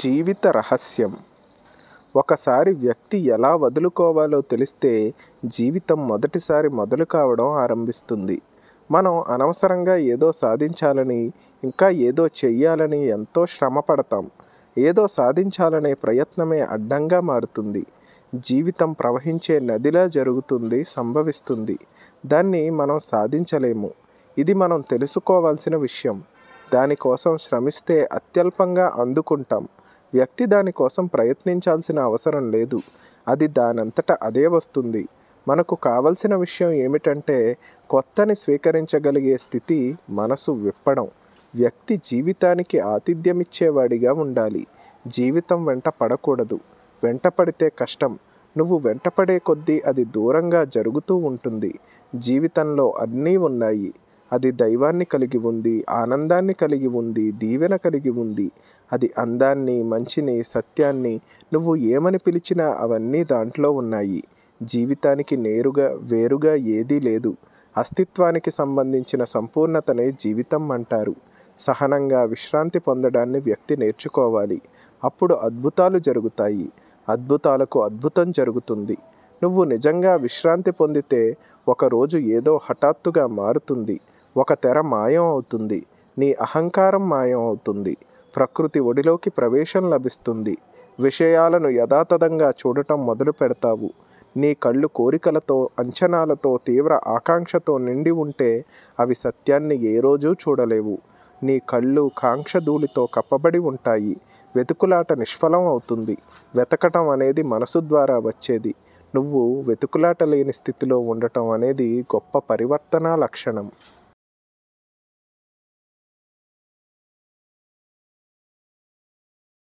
జీవిత రహస్యం ఒకసారి వ్యక్తి ఎలా వదులుకోవాలో తెలిస్తే జీవితం మొదటిసారి మొదలు కావడం ఆరంభిస్తుంది మనం అనవసరంగా ఏదో సాధించాలని ఇంకా ఏదో చెయ్యాలని ఎంతో శ్రమ పడతాం ఏదో సాధించాలనే ప్రయత్నమే అడ్డంగా మారుతుంది జీవితం ప్రవహించే నదిలా జరుగుతుంది సంభవిస్తుంది దాన్ని మనం సాధించలేము ఇది మనం తెలుసుకోవాల్సిన విషయం దానికోసం శ్రమిస్తే అత్యల్పంగా అందుకుంటాం వ్యక్తి దానికోసం ప్రయత్నించాల్సిన అవసరం లేదు అది దానంతట అదే వస్తుంది మనకు కావలసిన విషయం ఏమిటంటే కొత్తని స్వీకరించగలిగే స్థితి మనసు విప్పడం వ్యక్తి జీవితానికి ఆతిథ్యమిచ్చేవాడిగా ఉండాలి జీవితం వెంట పడకూడదు వెంట పడితే కష్టం నువ్వు వెంటపడే కొద్దీ అది దూరంగా జరుగుతూ ఉంటుంది జీవితంలో అన్నీ ఉన్నాయి అది దైవాన్ని కలిగి ఉంది ఆనందాన్ని కలిగి ఉంది దీవెన కలిగి ఉంది అది అందాన్ని మంచిని సత్యాన్ని నువ్వు ఏమని పిలిచినా అవన్నీ దాంట్లో ఉన్నాయి జీవితానికి నేరుగా వేరుగా ఏదీ లేదు అస్తిత్వానికి సంబంధించిన సంపూర్ణతనే జీవితం అంటారు సహనంగా విశ్రాంతి పొందడాన్ని వ్యక్తి నేర్చుకోవాలి అప్పుడు అద్భుతాలు జరుగుతాయి అద్భుతాలకు అద్భుతం జరుగుతుంది నువ్వు నిజంగా విశ్రాంతి పొందితే ఒకరోజు ఏదో హఠాత్తుగా మారుతుంది ఒక తెర మాయం అవుతుంది నీ అహంకారం మాయం అవుతుంది ప్రకృతి ఒడిలోకి ప్రవేశం లభిస్తుంది విషయాలను యథాతథంగా చూడటం మొదలు పెడతావు నీ కళ్ళు కోరికలతో అంచనాలతో తీవ్ర ఆకాంక్షతో నిండి ఉంటే అవి సత్యాన్ని ఏ రోజూ చూడలేవు నీ కళ్ళు కాంక్ష ధూళితో కప్పబడి ఉంటాయి వెతుకులాట నిష్ఫలం అవుతుంది వెతకటం అనేది మనసు ద్వారా వచ్చేది నువ్వు వెతుకులాట లేని స్థితిలో ఉండటం అనేది గొప్ప పరివర్తన లక్షణం